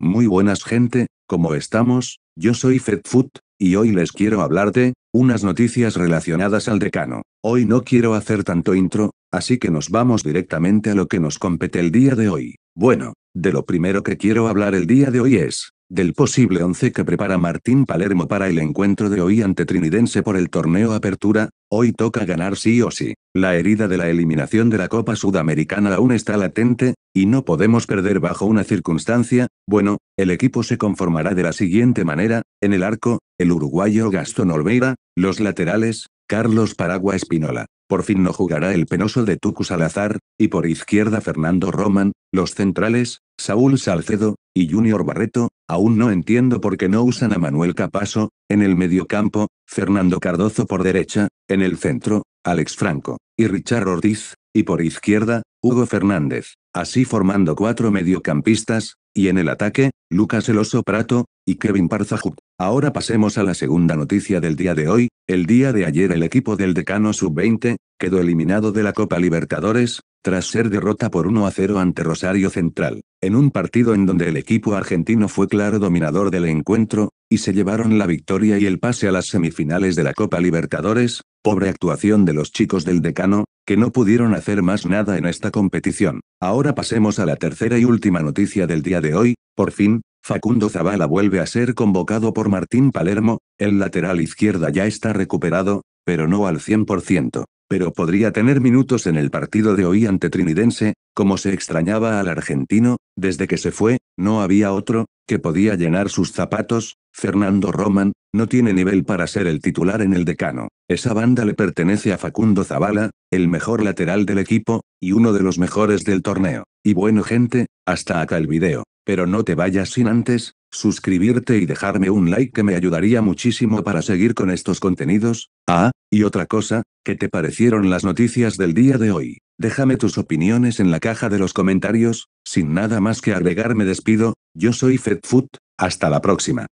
Muy buenas gente, ¿cómo estamos? Yo soy Fedfoot y hoy les quiero hablar de, unas noticias relacionadas al decano. Hoy no quiero hacer tanto intro, así que nos vamos directamente a lo que nos compete el día de hoy. Bueno, de lo primero que quiero hablar el día de hoy es, del posible once que prepara Martín Palermo para el encuentro de hoy ante Trinidense por el torneo Apertura, hoy toca ganar sí o sí. La herida de la eliminación de la Copa Sudamericana aún está latente, y no podemos perder bajo una circunstancia, bueno, el equipo se conformará de la siguiente manera, en el arco, el uruguayo Gastón Olveira, los laterales, Carlos Paragua Espinola, por fin no jugará el penoso de Tucu Salazar, y por izquierda Fernando Roman, los centrales, Saúl Salcedo, y Junior Barreto, aún no entiendo por qué no usan a Manuel Capaso, en el mediocampo, Fernando Cardozo por derecha, en el centro, Alex Franco, y Richard Ortiz, y por izquierda, Hugo Fernández, así formando cuatro mediocampistas, y en el ataque, Lucas Eloso Prato, y Kevin Parzajuk. Ahora pasemos a la segunda noticia del día de hoy, el día de ayer el equipo del decano sub-20, quedó eliminado de la Copa Libertadores, tras ser derrota por 1 a 0 ante Rosario Central, en un partido en donde el equipo argentino fue claro dominador del encuentro, y se llevaron la victoria y el pase a las semifinales de la Copa Libertadores, pobre actuación de los chicos del decano, que no pudieron hacer más nada en esta competición. Ahora pasemos a la tercera y última noticia del día de hoy, por fin, Facundo Zavala vuelve a ser convocado por Martín Palermo, el lateral izquierda ya está recuperado, pero no al 100%, pero podría tener minutos en el partido de hoy ante Trinidense, como se extrañaba al argentino, desde que se fue, no había otro, que podía llenar sus zapatos, Fernando Roman, no tiene nivel para ser el titular en el decano. Esa banda le pertenece a Facundo Zavala, el mejor lateral del equipo, y uno de los mejores del torneo. Y bueno gente, hasta acá el video. Pero no te vayas sin antes, suscribirte y dejarme un like que me ayudaría muchísimo para seguir con estos contenidos. Ah, y otra cosa, ¿qué te parecieron las noticias del día de hoy? Déjame tus opiniones en la caja de los comentarios, sin nada más que agregar me despido, yo soy Fedfoot. hasta la próxima.